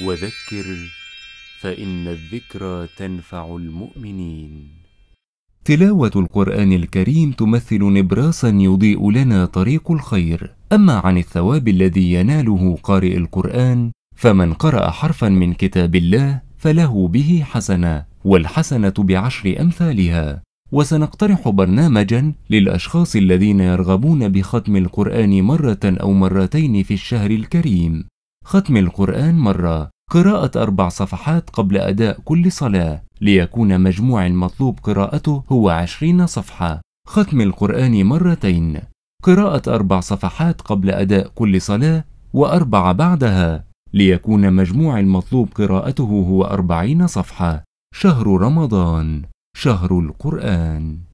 وذكر فان الذكرى تنفع المؤمنين تلاوه القران الكريم تمثل نبراسا يضيء لنا طريق الخير اما عن الثواب الذي يناله قارئ القران فمن قرا حرفا من كتاب الله فله به حسنه والحسنه بعشر امثالها وسنقترح برنامجا للاشخاص الذين يرغبون بختم القران مره او مرتين في الشهر الكريم ختم القرآن مرة قراءة أربع صفحات قبل أداء كل صلاة ليكون مجموع المطلوب قراءته هو عشرين صفحة ختم القرآن مرتين قراءة أربع صفحات قبل أداء كل صلاة وأربع بعدها ليكون مجموع المطلوب قراءته هو أربعين صفحة شهر رمضان شهر القرآن